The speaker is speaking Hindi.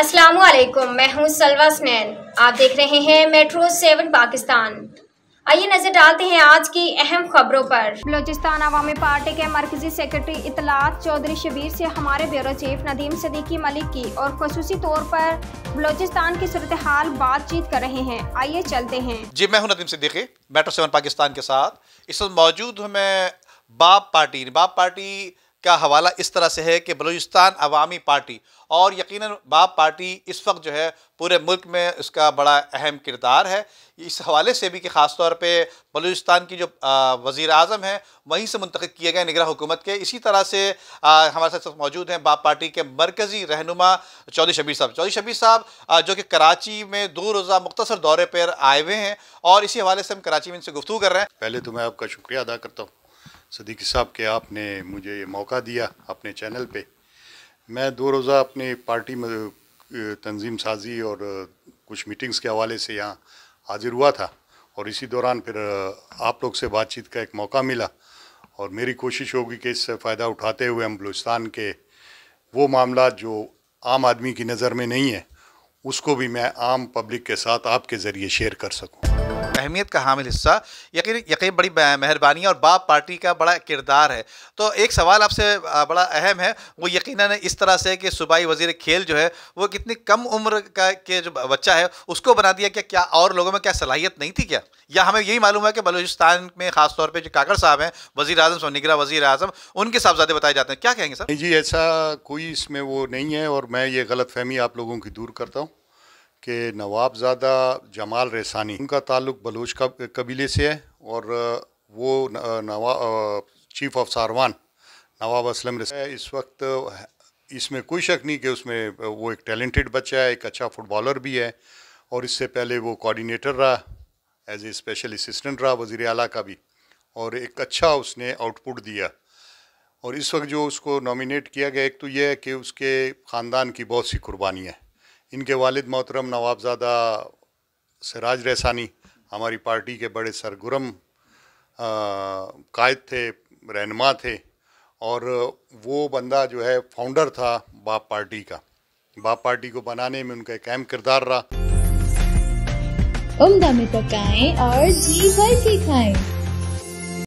अस्सलाम वालेकुम मैं हूं सलवा स्नैन आप देख रहे हैं मेट्रो सेवन पाकिस्तान आइए नज़र डालते हैं आज की अहम खबरों पर बलोचिस्तान अवामी पार्टी के मरकजी सेक्रेटरी इतलात चौधरी शबीर से हमारे ब्यूरो चीफ नदीम सदीकी मलिक की और खसूसी तौर पर बलोचिस्तान की सूरत हाल बातचीत कर रहे हैं आइए चलते हैं जी मैं हूँ नदीम सदीकी मेट्रो सेवन पाकिस्तान के साथ इस वक्त मौजूद हूँ मैं बाप पार्टी बाप पार्टी का हवाला इस तरह से है कि बलूचिस्तान अवामी पार्टी और यकीनन बाप पार्टी इस वक्त जो है पूरे मुल्क में इसका बड़ा अहम किरदार है इस हवाले से भी कि ख़ास तौर पर बलूचिस्तान की जो वज़ी अजम है वहीं से मुंतखब किए गए निगरा हुकूमत के इसी तरह से आ, हमारे साथ मौजूद हैं बाप पार्टी के मरकज़ी रहनुमा चौधरी शबीर साहब चौधरी शबीर साहब जो कि कराची में दो रोज़ा मुख्तर दौरे पर आए हुए हैं और इसी हवाले से हम कराची में इनसे गुफ्तू कर रहे हैं पहले तो मैं आपका शुक्रिया अदा करता हूँ सदीकी साहब के आपने मुझे ये मौका दिया अपने चैनल पे मैं दो रोज़ा अपनी पार्टी में तंजीम साजी और कुछ मीटिंग्स के हवाले से यहाँ हाजिर हुआ था और इसी दौरान फिर आप लोग से बातचीत का एक मौका मिला और मेरी कोशिश होगी कि इससे फ़ायदा उठाते हुए हम बलूचिस्तान के वो मामला जो आम आदमी की नज़र में नहीं है उसको भी मैं आम पब्लिक के साथ आपके ज़रिए शेयर कर सकूँ अहमियत का हामिल हिस्सा यकीन यकीन बड़ी मेहरबानी और बाप पार्टी का बड़ा किरदार है तो एक सवाल आपसे बड़ा अहम है वो यकीन इस तरह से कि सूबाई वजीर खेल जो है वो कितनी कम उम्र का के जो बच्चा है उसको बना दिया क्या क्या और लोगों में क्या सलाहियत नहीं थी क्या या हमें यही मालूम है कि बलूचिस्तान में खासतौर पर जो काकड़ साहब हैं वजी अजम निगरा वजी अजम उनके साहबजादे बताए जाते हैं क्या कहेंगे सर जी ऐसा कोई इसमें वो नहीं है और मैं ये गलत फहमी आप लोगों की दूर करता हूँ के नवाबजादा जमाल रेसानी उनका ताल्लुक बलोच का कबीले से है और वो नवा चीफ ऑफ सारवान नवाब असलम इस वक्त इसमें कोई शक नहीं कि उसमें वो एक टैलेंटेड बच्चा है एक अच्छा फुटबॉलर भी है और इससे पहले वो कोऑर्डिनेटर रहा एज ए स्पेशल असिस्टेंट रहा वज़ी अला का भी और एक अच्छा उसने आउटपुट दिया और इस वक्त जो उसको नॉमिनेट किया गया एक तो यह है कि उसके ख़ानदान की बहुत सी कुर्बानियाँ हैं इनके वालिद मोहतरम नवाबजादा सराज रैसानी हमारी पार्टी के बड़े सरगरम कायद थे रहनमा थे और वो बंदा जो है फाउंडर था बाप पार्टी का बाप पार्टी को बनाने में उनका एक अहम किरदार रहा उम्दा में पकाएं तो और जी भर के खाएं